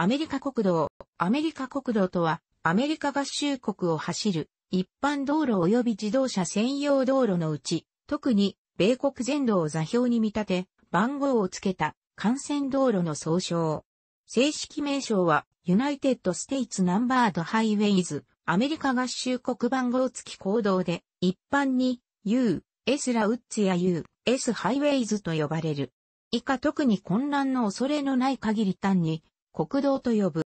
アメリカ国道。アメリカ国道とは、アメリカ合衆国を走る、一般道路及び自動車専用道路のうち、特に、米国全土を座標に見立て、番号をつけた、幹線道路の総称。正式名称は、ユナイテッド・ステイツ・ナンバード・ハイウェイズ、アメリカ合衆国番号付き行動で、一般に、U、S ラウッツや U、S ハイウェイズと呼ばれる。以下特に混乱の恐れのない限り単に国道と呼ぶ。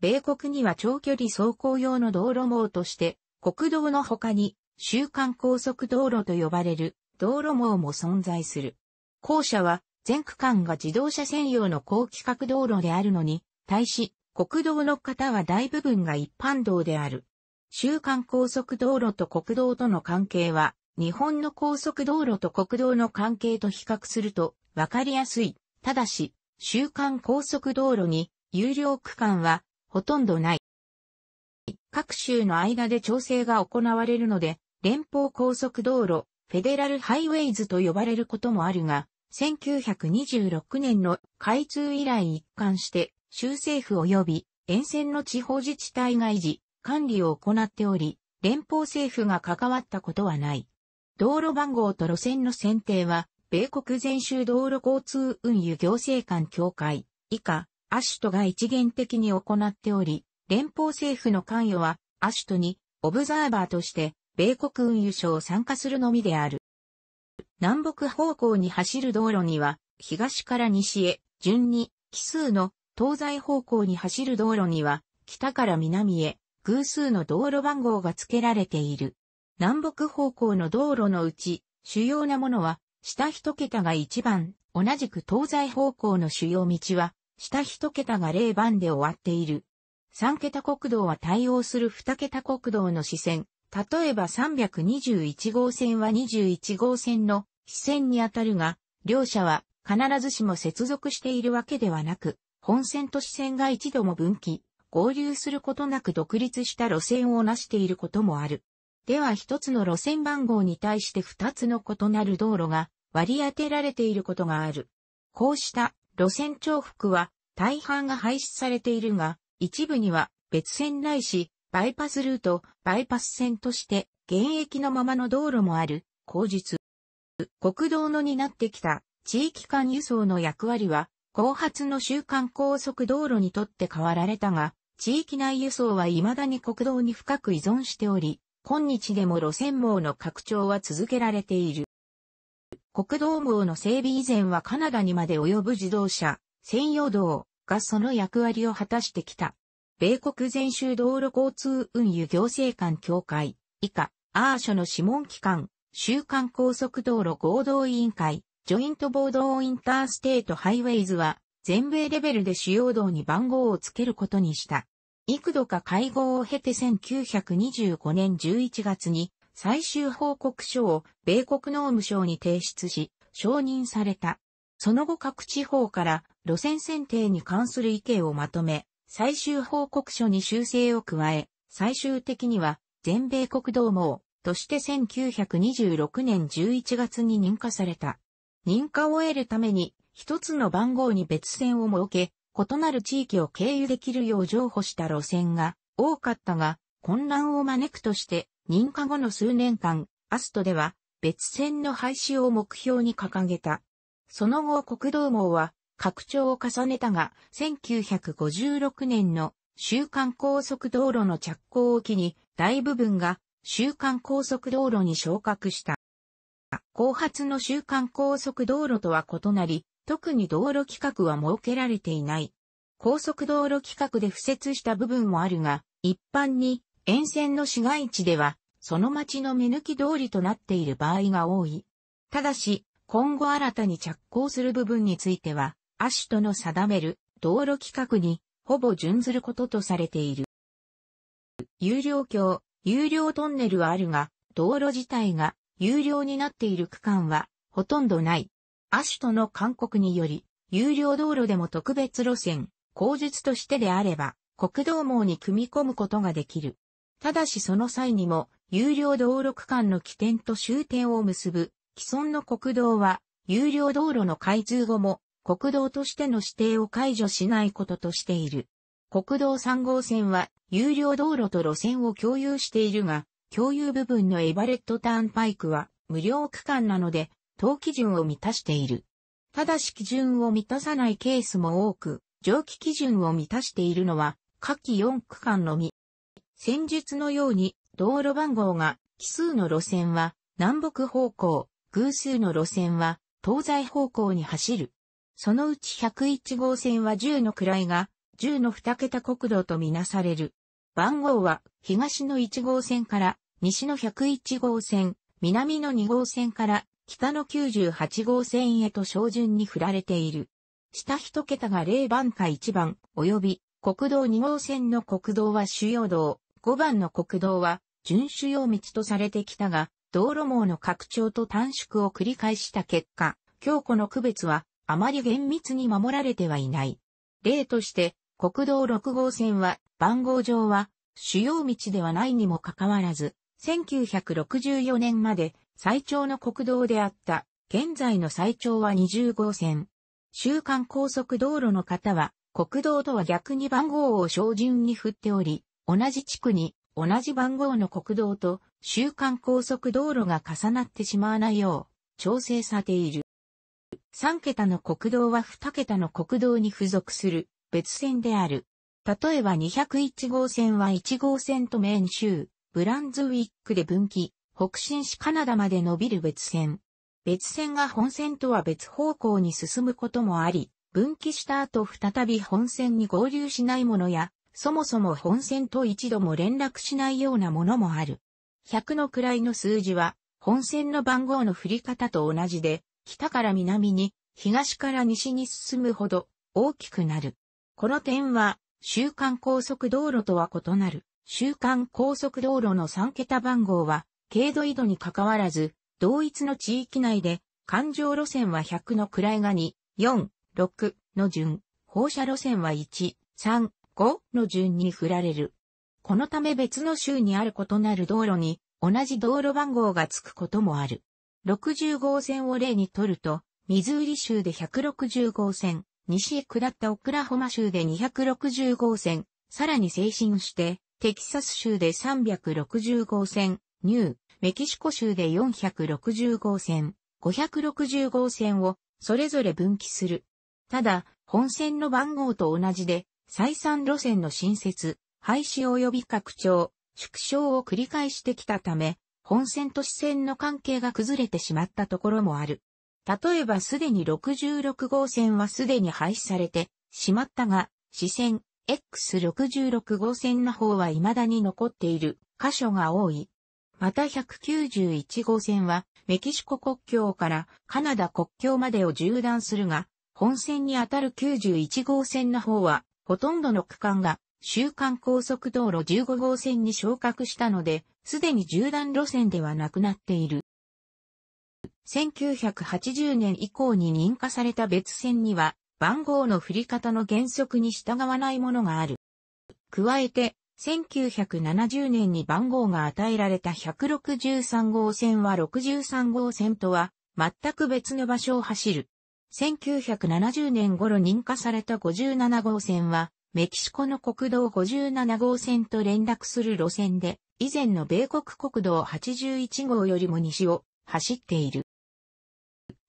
米国には長距離走行用の道路網として、国道の他に、週間高速道路と呼ばれる道路網も存在する。校舎は全区間が自動車専用の高規格道路であるのに、対し、国道の方は大部分が一般道である。週間高速道路と国道との関係は、日本の高速道路と国道の関係と比較すると分かりやすい。ただし、週間高速道路に有料区間はほとんどない。各州の間で調整が行われるので、連邦高速道路、フェデラルハイウェイズと呼ばれることもあるが、1926年の開通以来一貫して州政府及び沿線の地方自治体が維持、管理を行っており、連邦政府が関わったことはない。道路番号と路線の選定は米国全州道路交通運輸行政官協会、以下、アシュトが一元的に行っており、連邦政府の関与は、アシュトに、オブザーバーとして、米国運輸省を参加するのみである。南北方向に走る道路には、東から西へ、順に、奇数の、東西方向に走る道路には、北から南へ、偶数の道路番号が付けられている。南北方向の道路のうち、主要なものは、下一桁が1番、同じく東西方向の主要道は、下一桁が0番で終わっている。3桁国道は対応する2桁国道の支線。例えば321号線は21号線の支線にあたるが、両者は必ずしも接続しているわけではなく、本線と支線が一度も分岐、合流することなく独立した路線をなしていることもある。では一つの路線番号に対して二つの異なる道路が割り当てられていることがある。こうした路線重複は大半が廃止されているが、一部には別線ないし、バイパスルート、バイパス線として現役のままの道路もある、口述。国道の担ってきた地域間輸送の役割は、後発の週間高速道路にとって変わられたが、地域内輸送は未だに国道に深く依存しており、今日でも路線網の拡張は続けられている。国道網の整備以前はカナダにまで及ぶ自動車、専用道がその役割を果たしてきた。米国全州道路交通運輸行政官協会、以下、アーショの諮問機関、週刊高速道路合同委員会、ジョイントボードオインターステートハイウェイズは、全米レベルで主要道に番号を付けることにした。幾度か会合を経て1925年11月に最終報告書を米国農務省に提出し、承認された。その後各地方から路線選定に関する意見をまとめ、最終報告書に修正を加え、最終的には全米国同盟として1926年11月に認可された。認可を得るために一つの番号に別線を設け、異なる地域を経由できるよう譲歩した路線が多かったが、混乱を招くとして、認可後の数年間、アストでは別線の廃止を目標に掲げた。その後国道網は拡張を重ねたが、1956年の週間高速道路の着工を機に、大部分が週間高速道路に昇格した。後発の週間高速道路とは異なり、特に道路規格は設けられていない。高速道路規格で敷設した部分もあるが、一般に沿線の市街地では、その町の目抜き通りとなっている場合が多い。ただし、今後新たに着工する部分については、アシュトの定める道路規格にほぼ準ずることとされている。有料橋、有料トンネルはあるが、道路自体が有料になっている区間はほとんどない。アシュトの勧告により、有料道路でも特別路線、口述としてであれば、国道網に組み込むことができる。ただしその際にも、有料道路区間の起点と終点を結ぶ、既存の国道は、有料道路の開通後も、国道としての指定を解除しないこととしている。国道3号線は、有料道路と路線を共有しているが、共有部分のエバレットターンパイクは、無料区間なので、等基準を満たしている。ただし基準を満たさないケースも多く、蒸気基準を満たしているのは、下記4区間のみ。先術のように、道路番号が、奇数の路線は、南北方向、偶数の路線は、東西方向に走る。そのうち101号線は10の位が、10の2桁国道とみなされる。番号は、東の1号線から、西の101号線、南の2号線から、北の98号線へと照準に振られている。下一桁が0番か1番、及び国道2号線の国道は主要道、5番の国道は準主要道とされてきたが、道路網の拡張と短縮を繰り返した結果、強固の区別はあまり厳密に守られてはいない。例として、国道6号線は番号上は主要道ではないにもかかわらず、1964年まで最長の国道であった、現在の最長は20号線。週間高速道路の方は、国道とは逆に番号を照準に振っており、同じ地区に同じ番号の国道と週間高速道路が重なってしまわないよう調整されている。3桁の国道は2桁の国道に付属する別線である。例えば201号線は1号線とメーン州、ブランズウィックで分岐、北進しカナダまで伸びる別線。別線が本線とは別方向に進むこともあり、分岐した後再び本線に合流しないものや、そもそも本線と一度も連絡しないようなものもある。100の位の数字は、本線の番号の振り方と同じで、北から南に、東から西に進むほど大きくなる。この点は、週間高速道路とは異なる。週間高速道路の3桁番号は、軽度緯度に関わらず、同一の地域内で、環状路線は100の位が2、4、6の順、放射路線は1、3、5の順に振られる。このため別の州にある異なる道路に同じ道路番号が付くこともある。60号線を例にとると、ミズーリ州で160号線、西へ下ったオクラホマ州で260号線、さらに精進して、テキサス州で360号線、ニューメキシコ州で460号線、560号線をそれぞれ分岐する。ただ、本線の番号と同じで、再三路線の新設、廃止及び拡張、縮小を繰り返してきたため、本線と支線の関係が崩れてしまったところもある。例えばすでに66号線はすでに廃止されてしまったが、支線 X66 号線の方は未だに残っている箇所が多い。また191号線は、メキシコ国境からカナダ国境までを縦断するが、本線にあたる91号線の方は、ほとんどの区間が、週間高速道路15号線に昇格したので、すでに縦断路線ではなくなっている。1980年以降に認可された別線には、番号の振り方の原則に従わないものがある。加えて、1970年に番号が与えられた163号線は63号線とは全く別の場所を走る。1970年頃認可された57号線はメキシコの国道57号線と連絡する路線で以前の米国国道81号よりも西を走っている。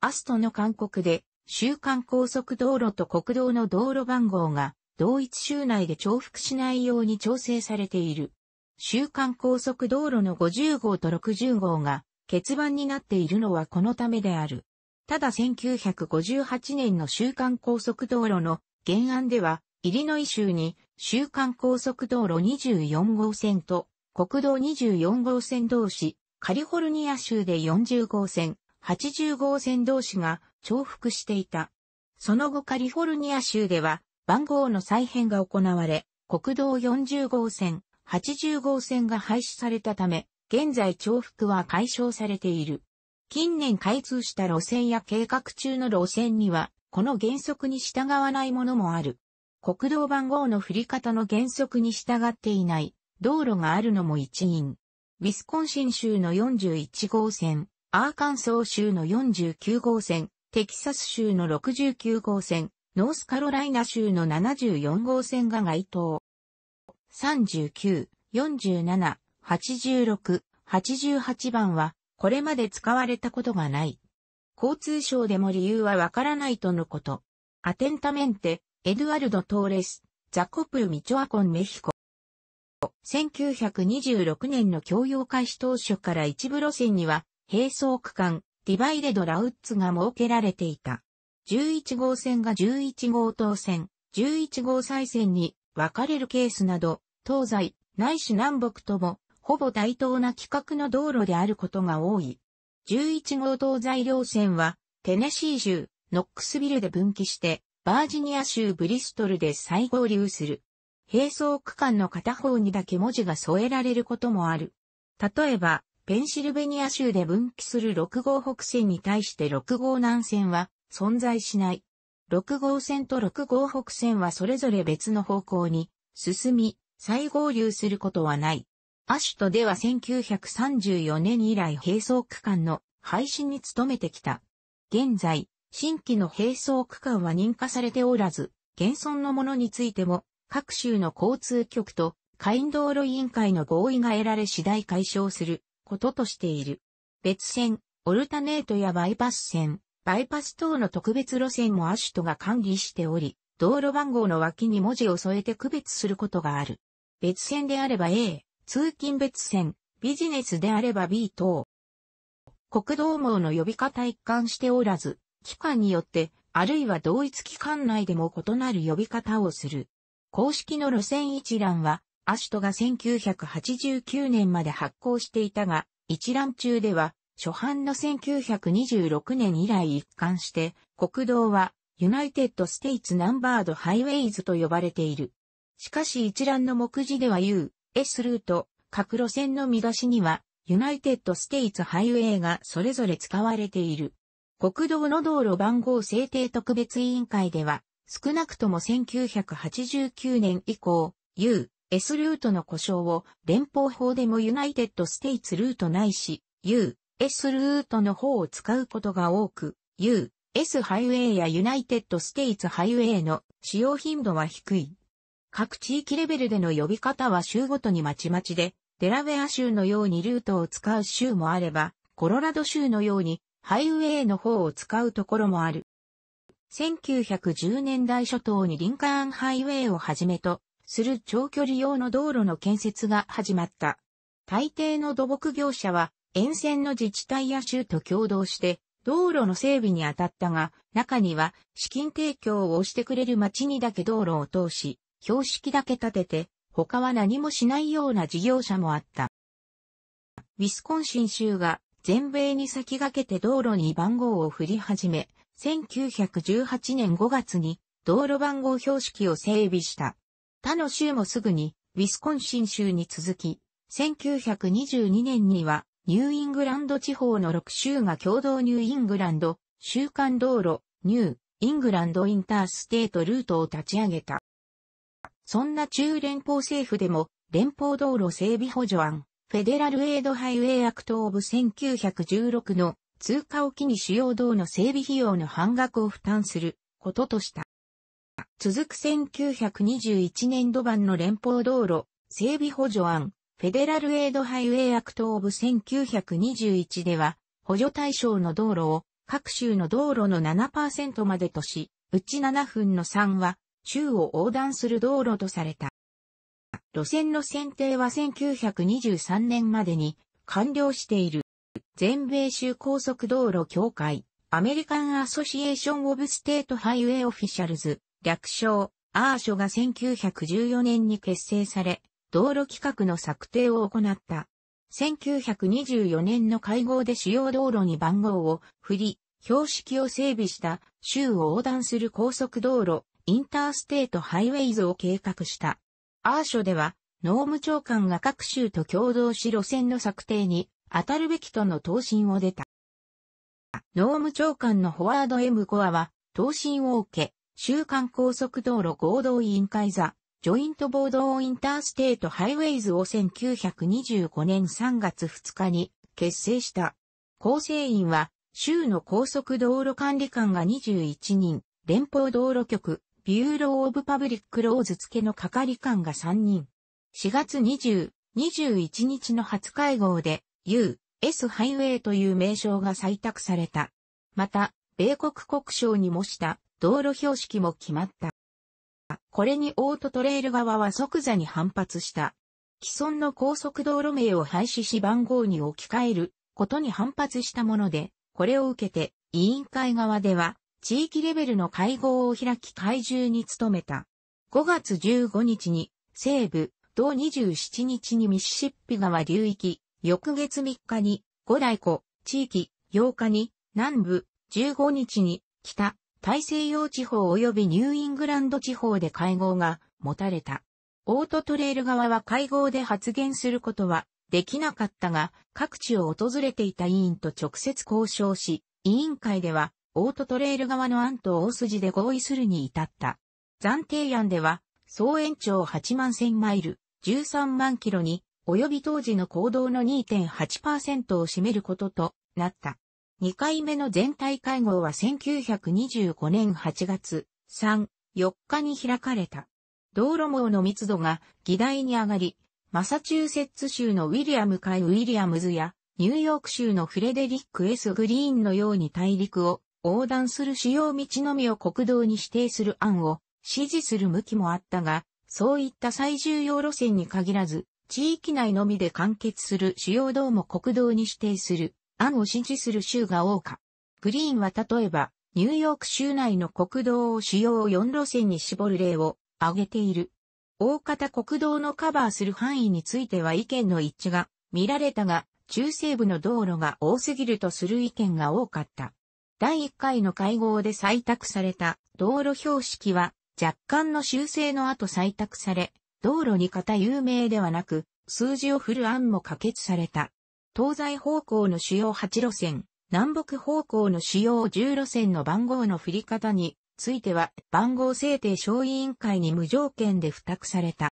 アストの勧告で、週間高速道路と国道の道路番号が同一州内で重複しないように調整されている。週間高速道路の50号と60号が欠番になっているのはこのためである。ただ1958年の週間高速道路の原案では、イリノイ州に週間高速道路24号線と国道24号線同士、カリフォルニア州で40号線、80号線同士が重複していた。その後カリフォルニア州では番号の再編が行われ、国道40号線、80号線が廃止されたため、現在重複は解消されている。近年開通した路線や計画中の路線には、この原則に従わないものもある。国道番号の振り方の原則に従っていない道路があるのも一因。ウィスコンシン州の41号線、アーカンソー州の49号線、テキサス州の69号線、ノースカロライナ州の74号線が該当。39、47、86、88番は、これまで使われたことがない。交通省でも理由はわからないとのこと。アテンタメンテ、エドゥアルド・トーレス、ザコプー・ミチョアコン・メヒコ。1926年の共用開始当初から一部路線には、並走区間、ディバイデド・ラウッツが設けられていた。11号線が11号東線、11号再線に分かれるケースなど、東西、内市南北とも、ほぼ対等な規格の道路であることが多い。11号東西両線は、テネシー州、ノックスビルで分岐して、バージニア州ブリストルで再合流する。並走区間の片方にだけ文字が添えられることもある。例えば、ペンシルベニア州で分岐する6号北線に対して6号南線は、存在しない。6号線と6号北線はそれぞれ別の方向に進み、再合流することはない。アシュトでは1934年以来並走区間の廃止に努めてきた。現在、新規の並走区間は認可されておらず、現存のものについても、各州の交通局と、海道路委員会の合意が得られ次第解消することとしている。別線、オルタネートやバイパス線、バイパス等の特別路線もアシュトが管理しており、道路番号の脇に文字を添えて区別することがある。別線であれば A、通勤別線、ビジネスであれば B 等。国道網の呼び方一貫しておらず、機関によって、あるいは同一機関内でも異なる呼び方をする。公式の路線一覧は、アシュトが1989年まで発行していたが、一覧中では、初版の1926年以来一貫して、国道は、ユナイテッド・ステイツ・ナンバード・ハイウェイズと呼ばれている。しかし一覧の目次では U、S ルート、各路線の見出しには、ユナイテッド・ステイツ・ハイウェイがそれぞれ使われている。国道の道路番号制定特別委員会では、少なくとも1989年以降、U、S ルートの故障を連邦法でもユナイテッド・ステイツルートないし、U、S ルートの方を使うことが多く、U、S ハイウェイやユナイテッドステイツハイウェイの使用頻度は低い。各地域レベルでの呼び方は州ごとにまちまちで、デラウェア州のようにルートを使う州もあれば、コロラド州のようにハイウェイの方を使うところもある。1910年代初頭にリンカーンハイウェイをはじめとする長距離用の道路の建設が始まった。大抵の土木業者は沿線の自治体や州と共同して道路の整備に当たったが、中には資金提供をしてくれる町にだけ道路を通し、標識だけ立てて、他は何もしないような事業者もあった。ウィスコンシン州が全米に先駆けて道路に番号を振り始め、1918年5月に道路番号標識を整備した。他の州もすぐにウィスコンシン州に続き、1922年にはニューイングランド地方の6州が共同ニューイングランド、週間道路、ニュー、イングランドインターステートルートを立ち上げた。そんな中連邦政府でも、連邦道路整備補助案、フェデラルエイドハイウェイアクトオブ1916の通過を機に主要道の整備費用の半額を負担することとした。続く1921年度版の連邦道路整備補助案、フェデラルエイドハイウェイアクトオブ1921では、補助対象の道路を各州の道路の7%までとし、うち7分の3は、州を横断する道路とされた。路線の選定は1923年までに完了している。全米州高速道路協会、アメリカンアソシエーション・オブ・ステート・ハイウェイ・オフィシャルズ、略称、アーショが1914年に結成され、道路規格の策定を行った。1924年の会合で主要道路に番号を振り、標識を整備した州を横断する高速道路、インターステートハイウェイズを計画した。アーショでは、農務長官が各州と共同し路線の策定に当たるべきとの答申を出た。農務長官のフォワード M コアは、答申を受け、週間高速道路合同委員会座、ジョイントボードオーインターステートハイウェイズを1925年3月2日に結成した。構成員は、州の高速道路管理官が21人、連邦道路局、ビューロー・オブ・パブリック・ローズ付けの係官が3人。4月20、21日の初会合で、U、S ハイウェイという名称が採択された。また、米国国省に模した道路標識も決まった。これにオートトレイル側は即座に反発した。既存の高速道路名を廃止し番号に置き換えることに反発したもので、これを受けて委員会側では地域レベルの会合を開き怪獣に努めた。5月15日に西部、同27日にミシシッピ川流域、翌月3日に五大湖地域、8日に南部、15日に北大西洋地方及びニューイングランド地方で会合が持たれた。オートトレイル側は会合で発言することはできなかったが、各地を訪れていた委員と直接交渉し、委員会では、オートトレイル側の案と大筋で合意するに至った。暫定案では、総延長8万1000マイル、13万キロに、及び当時の行動の2.8%を占めることとなった。2回目の全体会合は1925年8月3、4日に開かれた。道路網の密度が議題に上がり、マサチューセッツ州のウィリアム・カイ・ウィリアムズや、ニューヨーク州のフレデリック・ S・ グリーンのように大陸を横断する主要道のみを国道に指定する案を支持する向きもあったが、そういった最重要路線に限らず、地域内のみで完結する主要道も国道に指定する案を支持する州が多か。グリーンは例えば、ニューヨーク州内の国道を主要4路線に絞る例を挙げている。大方国道のカバーする範囲については意見の一致が見られたが、中西部の道路が多すぎるとする意見が多かった。第1回の会合で採択された道路標識は若干の修正の後採択され、道路に型有名ではなく、数字を振る案も可決された。東西方向の主要8路線、南北方向の主要10路線の番号の振り方については、番号制定小委員会に無条件で付託された。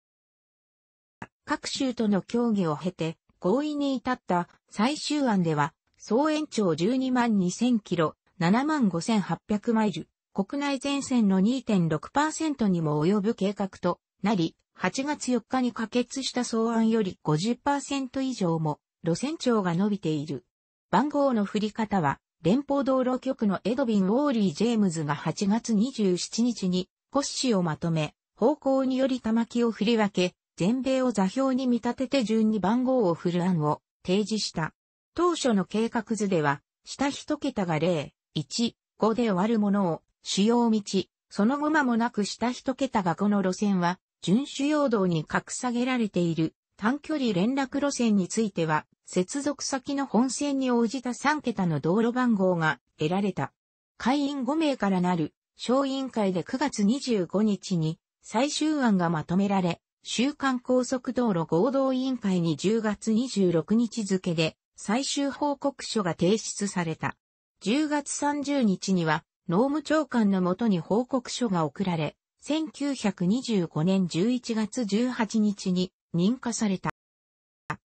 各州との協議を経て、合意に至った最終案では、総延長12万2000キロ、7万5800マイル、国内全線の2.6%にも及ぶ計画となり、8月4日に可決した草案より50%以上も路線長が伸びている。番号の振り方は、連邦道路局のエドビン・ウォーリー・ジェームズが8月27日に、骨子をまとめ、方向により玉木を振り分け、全米を座標に見立てて順に番号を振る案を提示した。当初の計画図では、下一桁が0、1、5で終わるものを、主要道、その後間もなく下一桁がこの路線は、準主要道に格下げられている短距離連絡路線については、接続先の本線に応じた3桁の道路番号が得られた。会員5名からなる小委員会で9月25日に最終案がまとめられ、週刊高速道路合同委員会に10月26日付で最終報告書が提出された。10月30日には農務長官のもとに報告書が送られ、1925年11月18日に認可された。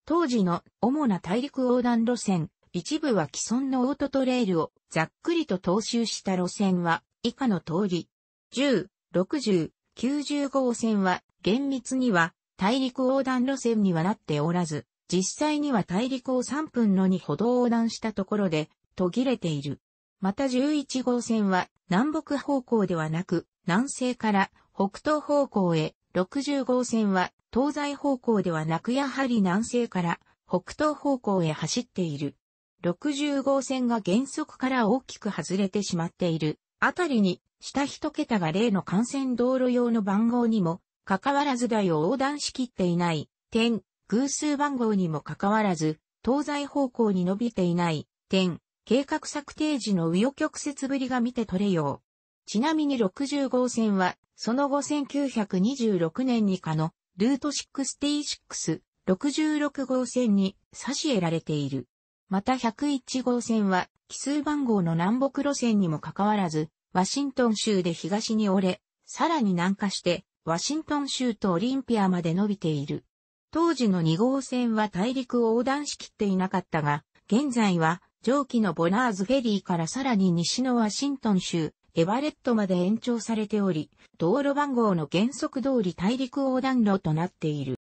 当時の主な大陸横断路線、一部は既存のオートトレイルをざっくりと踏襲した路線は以下の通り、10、60、90号線は厳密には大陸横断路線にはなっておらず、実際には大陸を3分の2歩道横断したところで途切れている。また11号線は南北方向ではなく南西から北東方向へ60号線は東西方向ではなくやはり南西から北東方向へ走っている。60号線が原則から大きく外れてしまっている。あたりに、下一桁が例の幹線道路用の番号にも、かかわらず台を横断しきっていない、点、偶数番号にもかかわらず、東西方向に伸びていない、点、計画策定時の紆余曲折ぶりが見て取れよう。ちなみに60号線は、その後1926年にかの、ルート66、66号線に差し得られている。また101号線は、奇数番号の南北路線にもかかわらず、ワシントン州で東に折れ、さらに南下して、ワシントン州とオリンピアまで伸びている。当時の2号線は大陸を横断しきっていなかったが、現在は、上記のボナーズフェリーからさらに西のワシントン州、エバレットまで延長されており、道路番号の原則通り大陸横断路となっている。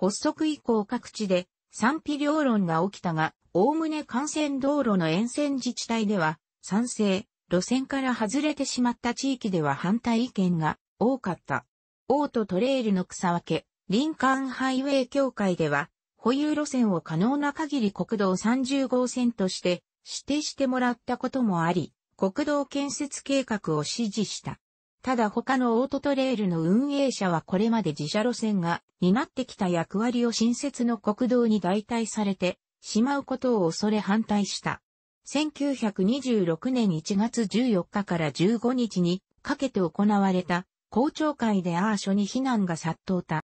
発足以降各地で賛否両論が起きたが、おおむね幹線道路の沿線自治体では、賛成、路線から外れてしまった地域では反対意見が多かった。オートトレイルの草分け、リンカーンハイウェイ協会では、保有路線を可能な限り国道30号線として指定してもらったこともあり、国道建設計画を指示した。ただ他のオートトレイルの運営者はこれまで自社路線が担ってきた役割を新設の国道に代替されてしまうことを恐れ反対した。1926年1月14日から15日にかけて行われた公聴会でアーショに非難が殺到た。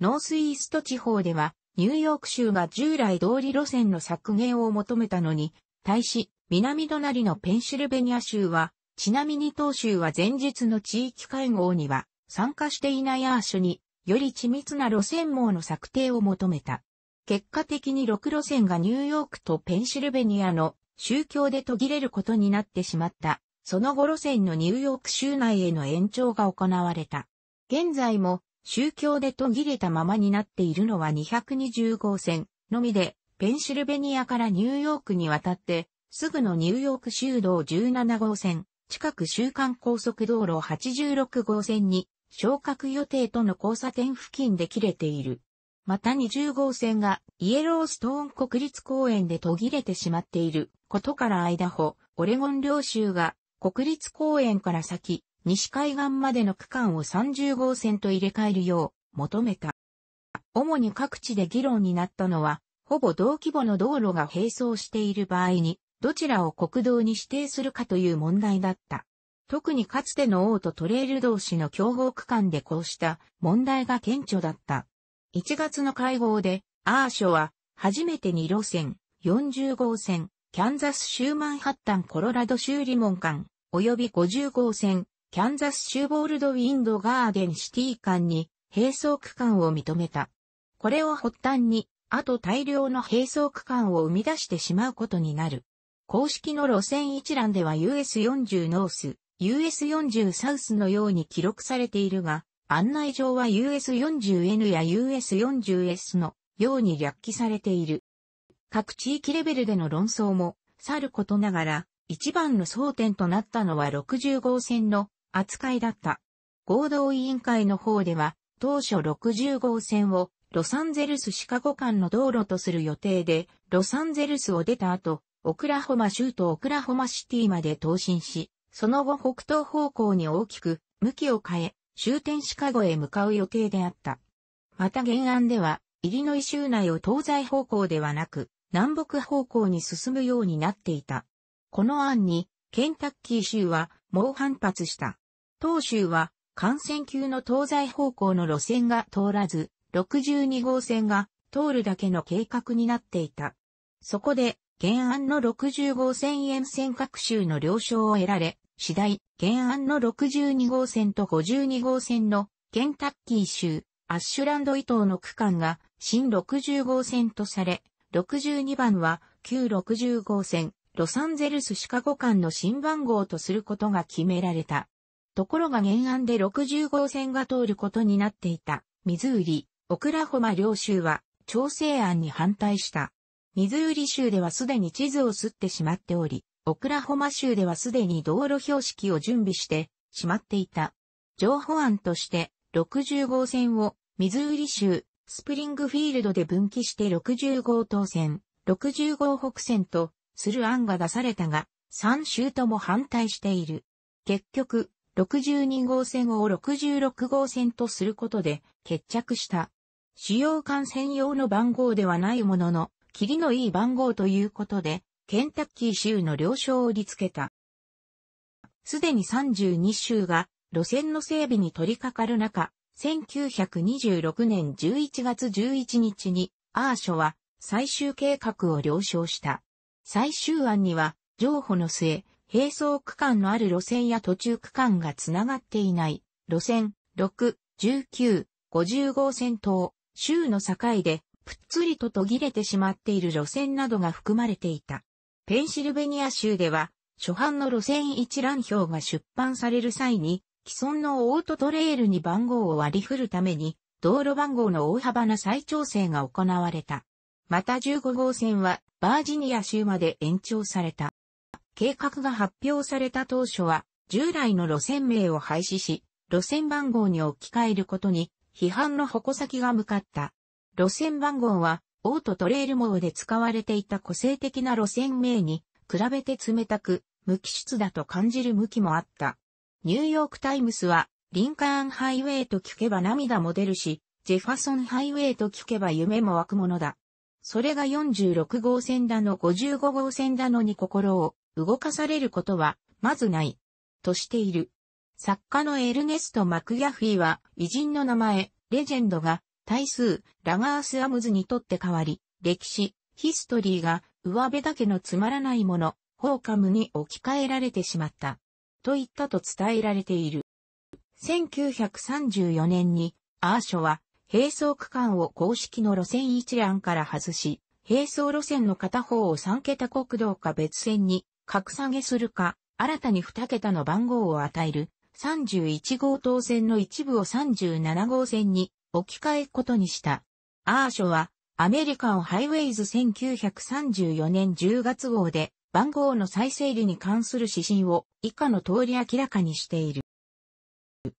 ノースイースト地方ではニューヨーク州が従来通り路線の削減を求めたのに対し南隣のペンシルベニア州は、ちなみに当州は前日の地域会合には参加していないアーシュに、より緻密な路線網の策定を求めた。結果的に6路線がニューヨークとペンシルベニアの宗教で途切れることになってしまった。その後路線のニューヨーク州内への延長が行われた。現在も宗教で途切れたままになっているのは220号線のみで、ペンシルベニアからニューヨークに渡ってすぐのニューヨーク州道17号線、近く週間高速道路86号線に、昇格予定との交差点付近で切れている。また20号線がイエローストーン国立公園で途切れてしまっていることからアイダホ、オレゴン領州が国立公園から先、西海岸までの区間を30号線と入れ替えるよう求めた。主に各地で議論になったのは、ほぼ同規模の道路が並走している場合に、どちらを国道に指定するかという問題だった。特にかつての王とトレイル同士の競合区間でこうした問題が顕著だった。1月の会合で、アーショは、初めて2路線、40号線、キャンザス州マンハッタンコロラド州リモン間、及び50号線、キャンザス州ボールドウィンドガーデンシティ間に、並走区間を認めた。これを発端に、あと大量の並走区間を生み出してしまうことになる。公式の路線一覧では US40 ノース、US40 サウスのように記録されているが、案内上は US40N や US40S のように略記されている。各地域レベルでの論争もさることながら、一番の争点となったのは60号線の扱いだった。合同委員会の方では、当初60号線をロサンゼルスシカゴ間の道路とする予定で、ロサンゼルスを出た後、オクラホマ州とオクラホマシティまで投進し、その後北東方向に大きく向きを変え、終点シカゴへ向かう予定であった。また原案では、イリノイ州内を東西方向ではなく、南北方向に進むようになっていた。この案に、ケンタッキー州は猛反発した。当州は、感染級の東西方向の路線が通らず、62号線が通るだけの計画になっていた。そこで、原案の6 5号線沿線各州の了承を得られ、次第、原案の62号線と52号線のケンタッキー州、アッシュランド伊東の区間が新60号線とされ、62番は旧60号線、ロサンゼルスシカゴ間の新番号とすることが決められた。ところが原案で60号線が通ることになっていた、ミズーリ、オクラホマ両州は調整案に反対した。ミズーリ州ではすでに地図をすってしまっており、オクラホマ州ではすでに道路標識を準備してしまっていた。情報案として60号線をミズーリ州スプリングフィールドで分岐して60号東線、60号北線とする案が出されたが、3州とも反対している。結局、62号線を66号線とすることで決着した。主要幹線用の番号ではないものの、霧のいい番号ということで、ケンタッキー州の了承を売りつけた。すでに32州が路線の整備に取り掛かる中、1926年11月11日にアーショは最終計画を了承した。最終案には、情報の末、並走区間のある路線や途中区間がつながっていない、路線6、19、5 5号線等、州の境でぷっつりと途切れてしまっている路線などが含まれていた。ペンシルベニア州では、初版の路線一覧表が出版される際に、既存のオートトレールに番号を割り振るために、道路番号の大幅な再調整が行われた。また15号線は、バージニア州まで延長された。計画が発表された当初は、従来の路線名を廃止し、路線番号に置き換えることに、批判の矛先が向かった。路線番号は、オートトレイル網で使われていた個性的な路線名に、比べて冷たく、無機質だと感じる向きもあった。ニューヨークタイムスは、リンカーンハイウェイと聞けば涙も出るし、ジェファソンハイウェイと聞けば夢も湧くものだ。それが46号線だの55号線だのに心を動かされることは、まずない。としている。作家のエルネスト・マクギャフィーは、偉人の名前、レジェンドが、対数、ラガース・アムズにとって変わり、歴史、ヒストリーが、上辺だけのつまらないもの、ホーカムに置き換えられてしまった。と言ったと伝えられている。1934年に、アーショは、並走区間を公式の路線一覧から外し、並走路線の片方を3桁国道か別線に格下げするか、新たに2桁の番号を与える31号当線の一部を37号線に置き換えことにした。アーショは、アメリカンハイウェイズ1934年10月号で、番号の再整理に関する指針を以下の通り明らかにしている。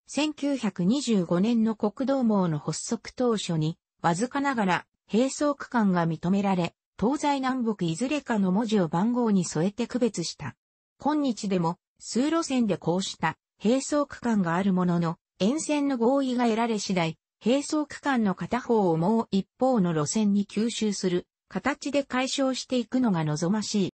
1925年の国道網の発足当初に、わずかながら並走区間が認められ、東西南北いずれかの文字を番号に添えて区別した。今日でも数路線でこうした並走区間があるものの、沿線の合意が得られ次第、並走区間の片方をもう一方の路線に吸収する形で解消していくのが望ましい。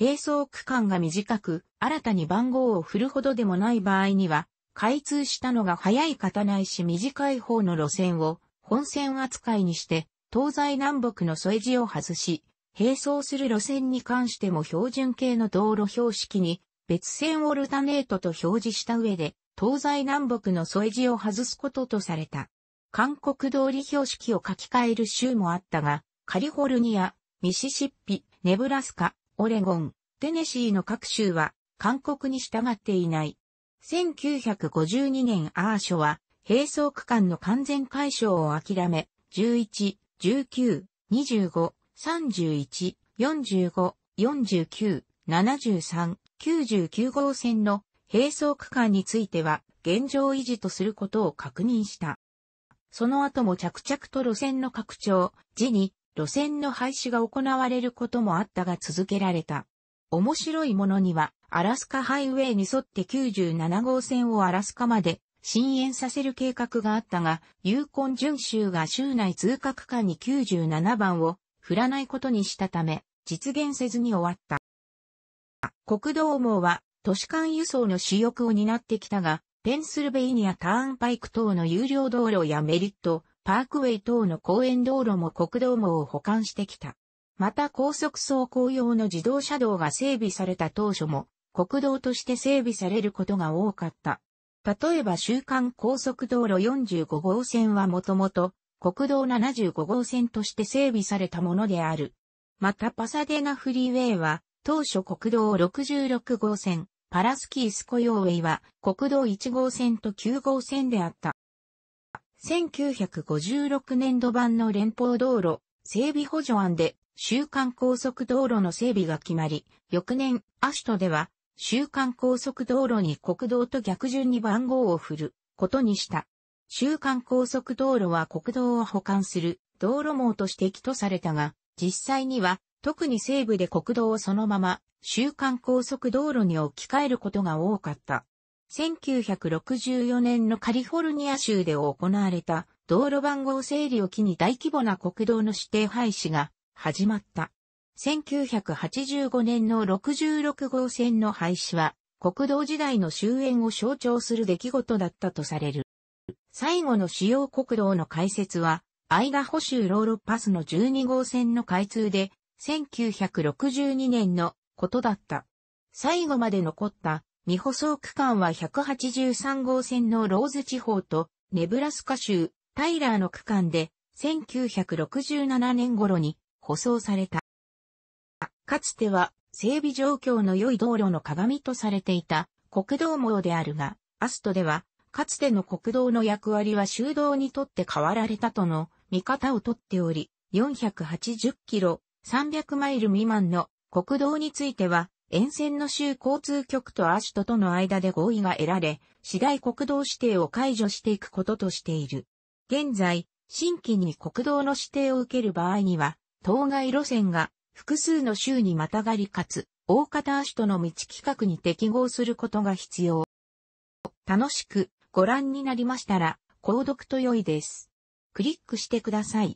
並走区間が短く、新たに番号を振るほどでもない場合には、開通したのが早い方ないし短い方の路線を本線扱いにして、東西南北の添え字を外し、並走する路線に関しても標準系の道路標識に別線オルタネートと表示した上で、東西南北の添え字を外すこととされた。韓国通り標識を書き換える州もあったが、カリフォルニア、ミシシッピ、ネブラスカ、オレゴン、テネシーの各州は、韓国に従っていない。1952年アーショは、並走区間の完全解消を諦め、11、19、25、31、45、49、73、99号線の並走区間については現状維持とすることを確認した。その後も着々と路線の拡張、時に路線の廃止が行われることもあったが続けられた。面白いものには、アラスカハイウェイに沿って97号線をアラスカまで深延させる計画があったが、ユーコン巡州が州内通過区間に97番を振らないことにしたため、実現せずに終わった。国道網は都市間輸送の主翼を担ってきたが、ペンスルベイニアターンパイク等の有料道路やメリット、パークウェイ等の公園道路も国道網を保管してきた。また高速走行用の自動車道が整備された当初も、国道として整備されることが多かった。例えば週間高速道路45号線はもともと国道75号線として整備されたものである。またパサデナフリーウェイは当初国道66号線、パラスキースコヨーウェイは国道1号線と9号線であった。1956年度版の連邦道路整備補助案で週間高速道路の整備が決まり、翌年、アシュトでは週間高速道路に国道と逆順に番号を振ることにした。週間高速道路は国道を保管する道路網として起とされたが、実際には特に西部で国道をそのまま、週間高速道路に置き換えることが多かった。1964年のカリフォルニア州で行われた道路番号整理を機に大規模な国道の指定廃止が始まった。1985年の66号線の廃止は国道時代の終焉を象徴する出来事だったとされる。最後の主要国道の開設はアイダホ州ローロパスの12号線の開通で1962年のことだった。最後まで残った未舗装区間は183号線のローズ地方とネブラスカ州タイラーの区間で1967年頃に舗装された。かつては整備状況の良い道路の鏡とされていた国道網であるが、アストではかつての国道の役割は修道にとって変わられたとの見方をとっており、480キロ300マイル未満の国道については、沿線の州交通局とアシュトとの間で合意が得られ、次第国道指定を解除していくこととしている。現在、新規に国道の指定を受ける場合には、当該路線が複数の州にまたがりかつ、大方アシュトの道規格に適合することが必要。楽しくご覧になりましたら、購読と良いです。クリックしてください。